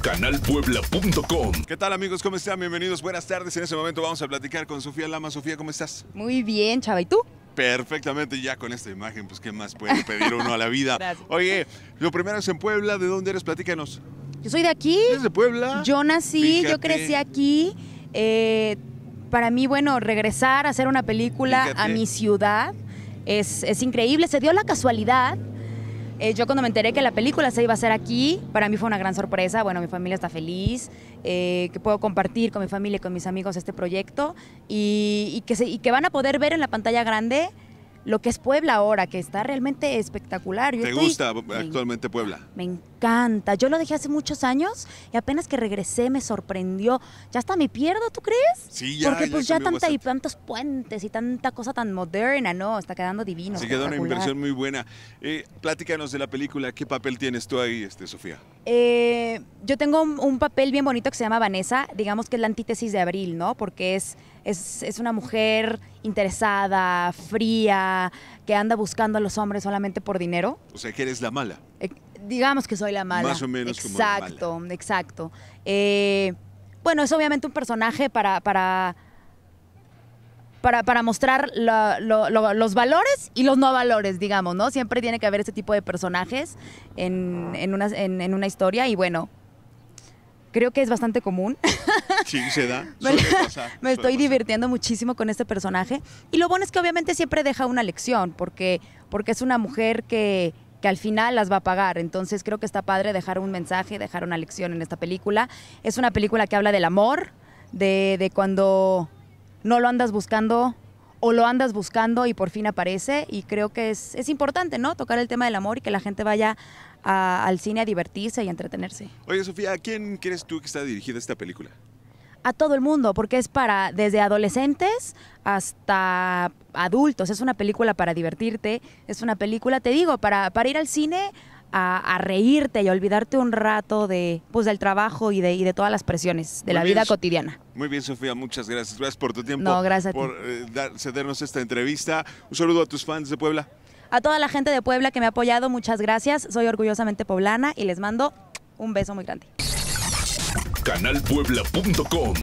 canalpuebla.com. ¿Qué tal amigos? ¿Cómo están? Bienvenidos. Buenas tardes. En este momento vamos a platicar con Sofía Lama. Sofía, ¿cómo estás? Muy bien, Chava. ¿Y tú? Perfectamente, ya con esta imagen, pues qué más puede pedir uno a la vida. Oye, lo primero es en Puebla, ¿de dónde eres? Platícanos. Yo soy de aquí. ¿Eres de Puebla? Yo nací, yo crecí aquí. Eh, para mí, bueno, regresar a hacer una película a mi ciudad es increíble. Se dio la casualidad eh, yo cuando me enteré que la película se iba a hacer aquí, para mí fue una gran sorpresa. Bueno, mi familia está feliz, eh, que puedo compartir con mi familia y con mis amigos este proyecto y, que y que van a poder ver en la pantalla grande lo que es Puebla ahora, que está realmente espectacular. Yo ¿Te gusta actualmente Puebla? Ah, me encanta. Yo lo dejé hace muchos años y apenas que regresé me sorprendió. Ya hasta me pierdo, ¿tú crees? Sí, ya. Porque pues ya, hay tantos puentes y tanta cosa tan moderna, ¿no? Está quedando divino. Sí, quedó una inversión muy buena. Eh, de la película. ¿Qué papel tienes tú ahí, este, Sofía? Eh, yo tengo un, papel bien bonito que se llama Vanessa. Digamos que es la antítesis de Abril, ¿no? Porque es, es, es una mujer interesada, fría, que anda buscando a los hombres solamente por dinero. O sea, que eres la mala. Eh, digamos que soy la mala. Más o menos como la mala. Exacto, eh, bueno, es obviamente un personaje para, para, para, para mostrar los valores y los no valores, digamos, ¿no? Siempre tiene que haber ese tipo de personajes en una historia y bueno, creo que es bastante común. Sí, se da. me, estoy divirtiendo muchísimo con este personaje. Y lo bueno es que obviamente siempre deja una lección, porque, porque es una mujer que, al final las va a pagar. Entonces creo que está padre dejar un mensaje, dejar una lección en esta película. Es una película que habla del amor, de, de cuando no lo andas buscando, o lo andas buscando y por fin aparece. Y creo que es, es importante, ¿no? Tocar el tema del amor y que la gente vaya al cine a divertirse y entretenerse. Oye, Sofía, ¿a quién crees tú que está dirigida esta película? A todo el mundo, porque es para desde adolescentes hasta adultos. Es una película para divertirte, es una película, te digo, para, para ir al cine a, reírte y a olvidarte un rato de, pues, del trabajo y de, de todas las presiones de la vida cotidiana. Muy bien, Sofía, muchas gracias. Gracias por tu tiempo. No, gracias Por eh, cedernos esta entrevista. Un saludo a tus fans de Puebla. A toda la gente de Puebla que me ha apoyado, muchas gracias. Soy orgullosamente poblana y les mando un beso muy grande. Canalpuebla.com